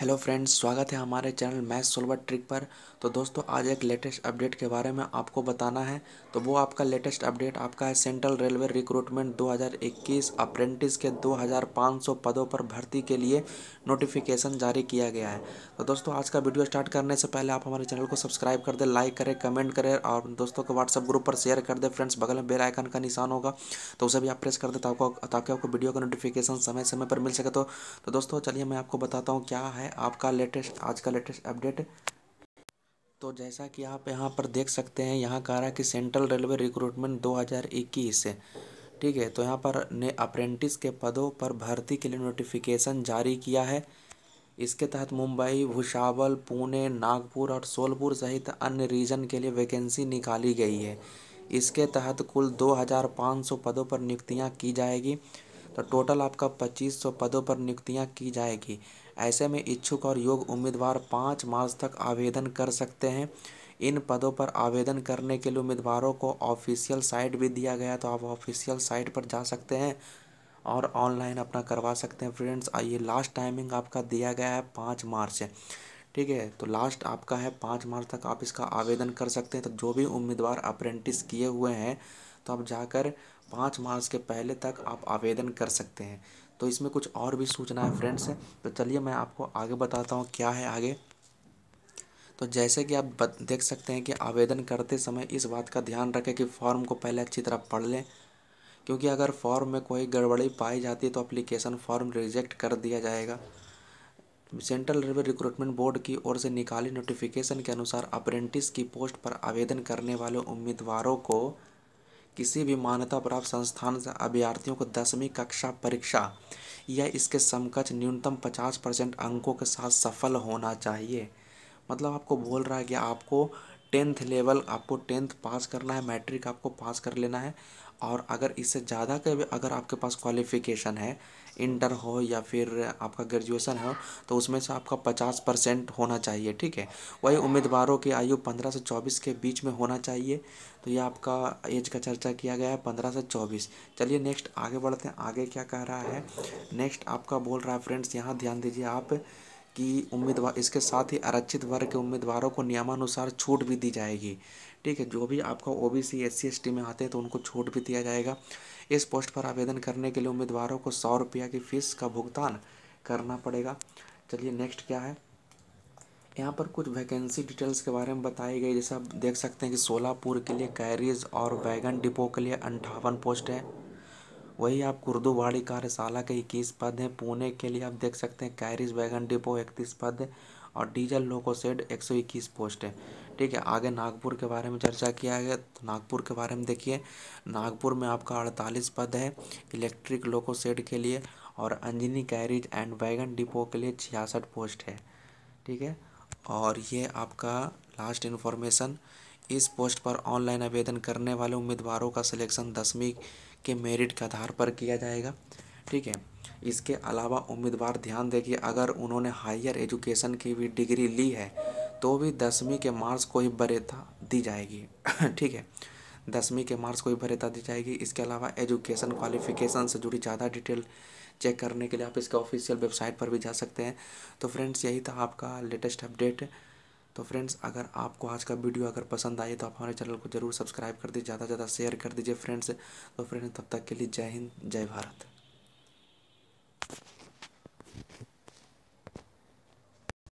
hello friends स्वागत है हमारे चैनल मैथ सोलवर ट्रिक पर तो दोस्तों आज एक लेटेस्ट अपडेट के बारे में आपको बताना है तो वो आपका लेटेस्ट अपडेट आपका है सेंट्रल रेलवे रिक्रूटमेंट 2021 अप्रेंटिस के 2500 पदों पर भर्ती के लिए नोटिफिकेशन जारी किया गया है तो दोस्तों आज का वीडियो स्टार्ट करने से पहले आप हमारे चैनल को सब्सक्राइब कर दें लाइक करें कमेंट करें और दोस्तों को व्हाट्सअप ग्रुप पर शेयर कर दें फ्रेंड्स बगल में बेल आइकन का निशान होगा तो उसे भी आप प्रेस कर दें ताकि आपको वीडियो का नोटिफिकेशन समय समय पर मिल सके तो, तो दोस्तों चलिए मैं आपको बताता हूँ क्या है है आपका लेटेस्ट आज का लेटेस्ट अपडेट तो जैसा कि आप यहाँ पर देख सकते हैं यहाँ कह रहा है कि सेंट्रल रेलवे रिक्रूटमेंट 2021 ठीक है तो यहाँ पर ने अप्रेंटिस के पदों पर भर्ती के लिए नोटिफिकेशन जारी किया है इसके तहत मुंबई भुशावल पुणे नागपुर और सोलपुर सहित अन्य रीजन के लिए वैकेंसी निकाली गई है इसके तहत कुल 2500 पदों पर नियुक्तियां की जाएगी तो टोटल आपका 2500 पदों पर नियुक्तियां की जाएगी ऐसे में इच्छुक और योग उम्मीदवार पाँच मार्च तक आवेदन कर सकते हैं इन पदों पर आवेदन करने के लिए उम्मीदवारों को ऑफिशियल साइट भी दिया गया तो आप ऑफिशियल साइट पर जा सकते हैं और ऑनलाइन अपना करवा सकते हैं फ्रेंड्स ये लास्ट टाइमिंग आपका दिया गया है पाँच मार्च ठीक है तो लास्ट आपका है पाँच मार्च तक आप इसका आवेदन कर सकते हैं तो जो भी उम्मीदवार अप्रेंटिस किए हुए हैं तो आप जाकर पाँच मार्च के पहले तक आप आवेदन कर सकते हैं तो इसमें कुछ और भी सूचना है फ्रेंड्स तो चलिए मैं आपको आगे बताता हूँ क्या है आगे तो जैसे कि आप देख सकते हैं कि आवेदन करते समय इस बात का ध्यान रखें कि फॉर्म को पहले अच्छी तरह पढ़ लें क्योंकि अगर फॉर्म में कोई गड़बड़ी पाई जाती है तो अप्लीकेशन फॉर्म रिजेक्ट कर दिया जाएगा सेंट्रल रेलवे रिक्रूटमेंट बोर्ड की ओर से निकाली नोटिफिकेशन के अनुसार अप्रेंटिस की पोस्ट पर आवेदन करने वाले उम्मीदवारों को किसी भी मान्यता प्राप्त संस्थान से अभ्यर्थियों को दसवीं कक्षा परीक्षा या इसके समकक्ष न्यूनतम पचास परसेंट अंकों के साथ सफल होना चाहिए मतलब आपको बोल रहा है कि आपको टेंथ लेवल आपको टेंथ पास करना है मैट्रिक आपको पास कर लेना है और अगर इससे ज़्यादा का अगर आपके पास क्वालिफ़िकेशन है इंटर हो या फिर आपका ग्रेजुएसन हो तो उसमें से आपका पचास परसेंट होना चाहिए ठीक है वही उम्मीदवारों की आयु पंद्रह से चौबीस के बीच में होना चाहिए तो यह आपका एज का चर्चा किया गया है पंद्रह से चौबीस चलिए नेक्स्ट आगे बढ़ते हैं आगे क्या कह रहा है नेक्स्ट आपका बोल रहा है फ्रेंड्स यहाँ ध्यान दीजिए आप कि उम्मीदवार इसके साथ ही आरक्षित वर्ग के उम्मीदवारों को नियमानुसार छूट भी दी जाएगी ठीक है जो भी आपका O B C S C S T में आते हैं तो उनको छूट भी दिया जाएगा इस पोस्ट पर आवेदन करने के लिए उम्मीदवारों को सौ रुपया की फ़ीस का भुगतान करना पड़ेगा चलिए नेक्स्ट क्या है यहाँ पर कुछ वैकेंसी डिटेल्स के बारे में बताई गई जैसे आप देख सकते हैं कि सोलापुर के लिए कैरीज और वैगन डिपो के लिए अंठावन पोस्ट है वही आप कुर्दूवाड़ी कार्यशाला के इक्कीस पद हैं पुणे के लिए आप देख सकते हैं कैरिज वैगन डिपो इकतीस पद है और डीजल लोको सेड एक सौ इक्कीस पोस्ट है ठीक है आगे नागपुर के बारे में चर्चा किया गया तो नागपुर के बारे में देखिए नागपुर में आपका अड़तालीस पद है इलेक्ट्रिक लोको सेड के लिए और Anjani carriage and wagon depot के लिए छियासठ पोस्ट है ठीक है और ये आपका लास्ट इन्फॉर्मेशन इस पोस्ट पर ऑनलाइन आवेदन करने वाले उम्मीदवारों का सिलेक्शन दसवीं के मेरिट के आधार पर किया जाएगा ठीक है इसके अलावा उम्मीदवार ध्यान दें कि अगर उन्होंने हायर एजुकेशन की भी डिग्री ली है तो भी दसवीं के मार्क्स को ही बरेता दी जाएगी ठीक है दसवीं के मार्क्स को ही बरेता दी जाएगी इसके अलावा एजुकेशन क्वालिफिकेशन से जुड़ी ज़्यादा डिटेल चेक करने के लिए आप इसके ऑफिशियल वेबसाइट पर भी जा सकते हैं तो फ्रेंड्स यही था आपका लेटेस्ट अपडेट तो फ्रेंड्स अगर आपको आज का वीडियो अगर पसंद आए तो आप हमारे चैनल को जरूर सब्सक्राइब कर दीजिए ज़्यादा से ज़्यादा शेयर कर दीजिए फ्रेंड्स तो फ्रेंड्स तब तक के लिए जय हिंद जय भारत